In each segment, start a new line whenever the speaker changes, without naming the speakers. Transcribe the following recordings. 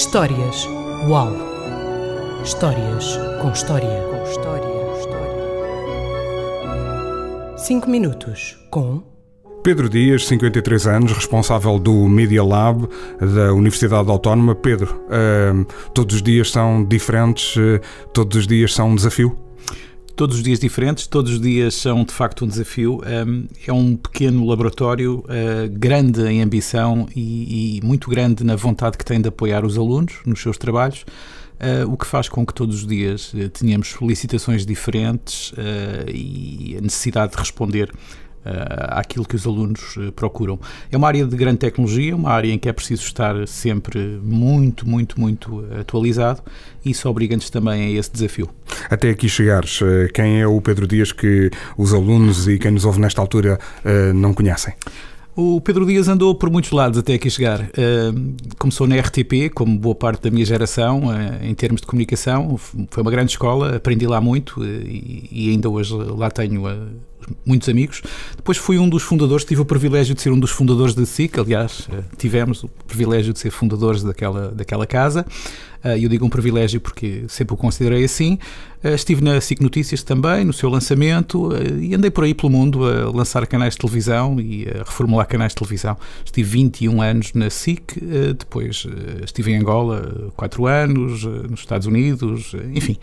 Histórias. Uau! Histórias com história. Com
história, história. Cinco minutos com Pedro Dias, 53 anos, responsável do Media Lab da Universidade Autónoma. Pedro, uh, todos os dias são diferentes, uh, todos os dias são um desafio?
todos os dias diferentes, todos os dias são de facto um desafio. Hum, é um pequeno laboratório, uh, grande em ambição e, e muito grande na vontade que tem de apoiar os alunos nos seus trabalhos. Uh, o que faz com que todos os dias uh, tenhamos solicitações diferentes e a necessidade de responder eh, àquilo que os alunos eh, procuram. É uma área de grande tecnologia, uma área em que é preciso estar sempre muito, muito, muito atualizado e isso obriga-nos também a esse
desafio. Até aqui chegares, eh, quem é o Pedro Dias que os alunos e quem nos ouve nesta altura não conhecem?
O Pedro Dias andou por muitos lados até aqui chegar. começou na RTP, como boa parte da minha geração, em termos de comunicação. Foi uma grande escola, aprendi lá muito e, ainda hoje lá tenho muitos amigos. Depois fui um dos fundadores, tive o privilégio de ser um dos fundadores da SIC, aliás, eh, tivemos o privilégio de ser fundadores daquela, daquela casa. Eh, eu digo um privilégio porque sempre o considerei assim. Eh, estive na SIC Notícias também, no seu lançamento, e andei por aí pelo mundo a lançar canais de televisão e a reformular canais de televisão. Estive 21 anos na SIC, depois estive em Angola 4 anos, nos Estados Unidos, enfim.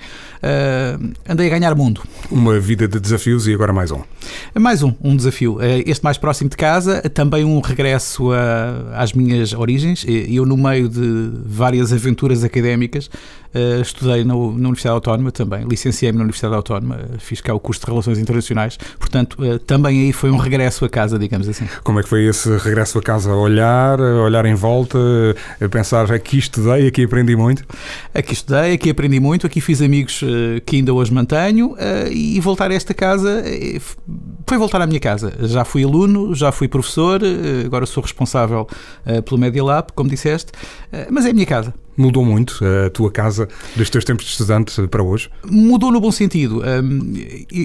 Andei a ganhar mundo.
Uma vida de desafios e agora mais um.
É mais um, um desafio. É este mais próximo de casa, também um regresso a, às minhas origens. Eu, no meio de várias aventuras académicas, Uh, estudei no, na Universidade Autónoma também, licenciei-me na Universidade Autónoma, fiz cá o curso de Relações Internacionais, portanto, uh, também aí
foi um regresso a casa, digamos assim. Como é que foi esse regresso a casa? Olhar, olhar em volta, pensar aqui é estudei, aqui aprendi muito? Aqui estudei, aqui aprendi muito, aqui fiz amigos
eh, que ainda hoje mantenho e voltar a esta casa foi voltar à minha casa. Já fui aluno, já fui professor, agora sou responsável pelo Media Lab, como disseste, mas é a minha casa.
Mudou muito a tua casa dos teus tempos de estudante para hoje?
Mudou no bom sentido. Hum,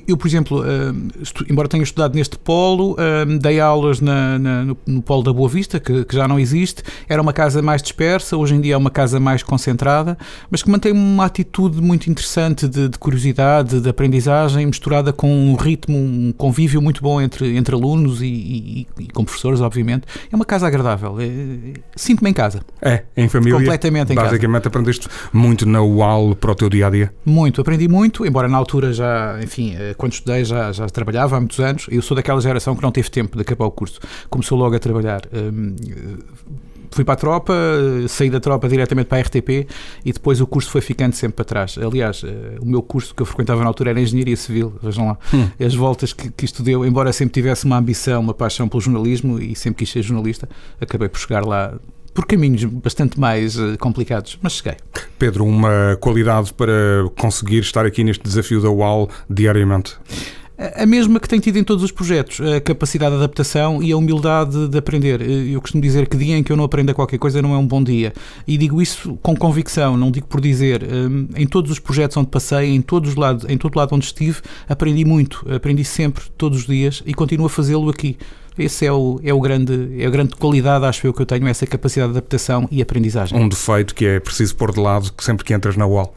eu, por exemplo, hum, embora tenha estudado neste polo, hum, dei aulas na, na, no, polo da Boa Vista, que, que, já não existe. Era uma casa mais dispersa, hoje em dia é uma casa mais concentrada, mas que mantém uma atitude muito interessante de, de curiosidade, de aprendizagem, misturada com um ritmo, um convívio muito bom entre, entre alunos e, e, e com professores, obviamente. É uma casa agradável. Eh, sinto-me em casa.
É, em família. Completamente em basicamente aprendeste muito na UAL para o teu dia a dia?
Muito, aprendi muito, embora na altura já, enfim, eh, quando estudei já, já trabalhava há muitos anos. Eu sou daquela geração que não teve tempo de acabar o curso, começou logo a trabalhar. Hum, eh, fui para a tropa, eh, saí da tropa diretamente para a RTP e depois o curso foi ficando sempre para trás. Aliás, o meu curso que eu frequentava na altura era Engenharia Civil, vejam lá, hum. as voltas que, que isto deu, embora sempre tivesse uma ambição, uma paixão pelo jornalismo e sempre quis ser jornalista, acabei por chegar lá por caminhos bastante mais eh, complicados, mas cheguei.
Pedro, uma qualidade para conseguir estar aqui neste desafio da UAL diariamente? A mesma que tem tido em todos os projetos,
a capacidade de adaptação e a humildade de aprender. Eh, eu costumo dizer que dia em que eu não aprenda qualquer coisa não é um bom dia. E digo isso com convicção, não digo por dizer. Hum, em todos os projetos onde passei, em todos os lados, em todo lado onde estive, aprendi muito, aprendi sempre, todos os dias e continuo a fazê-lo aqui. Esse é o, é o grande, é a grande qualidade, acho eu, que eu tenho, essa capacidade de adaptação e aprendizagem. Um
defeito que é preciso pôr de lado sempre que entras na UOL.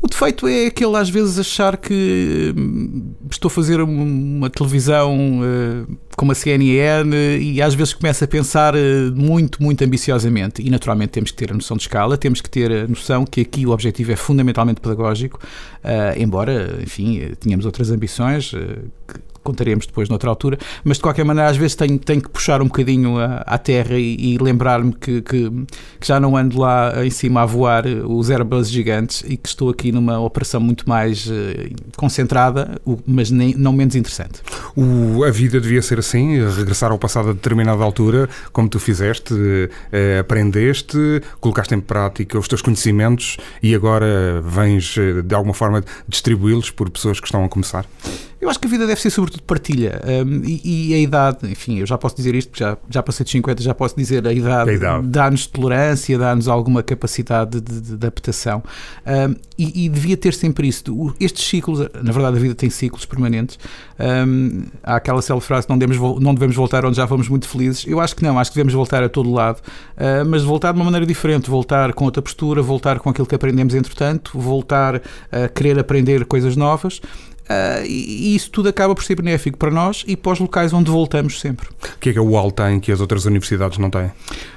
O
defeito é aquele, às vezes, achar que hum, estou a fazer uma televisão eh, como a CNN e às vezes começa a pensar eh, muito, muito ambiciosamente. E naturalmente temos que ter a noção de escala, temos que ter a noção que aqui o objetivo é fundamentalmente pedagógico, eh, embora, enfim, eh, tínhamos outras ambições que contaremos depois noutra altura, mas de qualquer maneira às vezes tenho, tenho que puxar um bocadinho a, à terra e, e lembrar-me que, que, que, já não ando lá em cima a voar os Airbus gigantes e que estou aqui numa operação muito mais uh, concentrada, mas nem, não menos interessante.
O, a vida devia ser sim regressar ao passado a determinada altura, como tu fizeste, eh, aprendeste, colocaste em prática os teus conhecimentos e agora vens eh, de alguma forma distribuí-los por pessoas que estão a começar? Eu acho que a vida deve ser sobretudo partilha um,
ehm, e, e, a idade, enfim, eu já posso dizer isto, já, já passei dos 50, já posso dizer a idade, idade. dá-nos tolerância, dá-nos alguma capacidade de, de, de adaptação um, ehm, e, e, devia ter sempre isso. Estes ciclos, na verdade a vida tem ciclos permanentes, um, ehm, há aquela célebre frase, não demos devemos, não devemos voltar onde já fomos muito felizes. Eu acho que não, acho que devemos voltar a todo lado, uh, mas voltar de uma maneira diferente, voltar com outra postura, voltar com aquilo que aprendemos entretanto, voltar a querer aprender coisas novas Uh, e isso tudo acaba por ser benéfico para nós e
para os locais onde voltamos sempre. O que é que a UAL tem que as outras universidades não têm?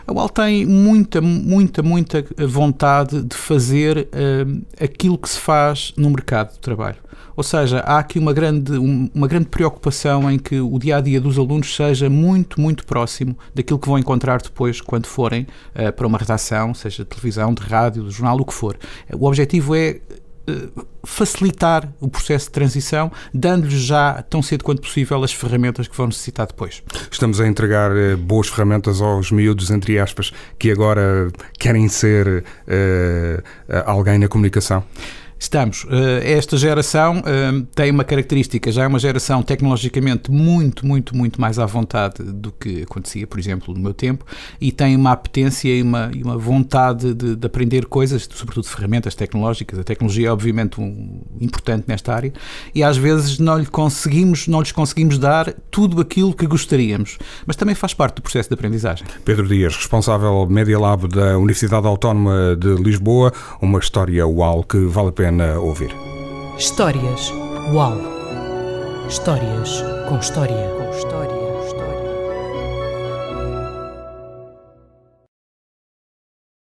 A UAL tem muita, muita, muita vontade de fazer uh, aquilo que se faz no mercado de trabalho. Ou seja, há aqui uma grande, uma grande preocupação em que o dia a dia dos alunos seja muito, muito próximo daquilo que vão encontrar depois quando forem uh, para uma redação, seja de televisão, de rádio, de jornal, o que for. O objetivo é eh, facilitar o processo de transição, dando-lhes já, tão cedo quanto possível, as ferramentas que vão necessitar depois.
Estamos a entregar eh, boas ferramentas aos miúdos, entre aspas, que agora querem ser eh, alguém na comunicação? estamos.
Eh, esta geração eh, tem uma característica, já é uma geração tecnologicamente muito, muito, muito mais à vontade do que acontecia, por exemplo, no meu tempo, e tem uma apetência e uma, e uma vontade de, de, aprender coisas, sobretudo ferramentas tecnológicas. A tecnologia é obviamente um, importante nesta área, e às vezes não, lhe conseguimos, não lhes conseguimos dar
tudo aquilo que gostaríamos, mas também faz parte do processo de aprendizagem. Pedro Dias, responsável Media Lab da Universidade Autónoma de Lisboa, uma história uau que vale a pena pena ouvir.
Histórias. Uau! Histórias com história. Com história.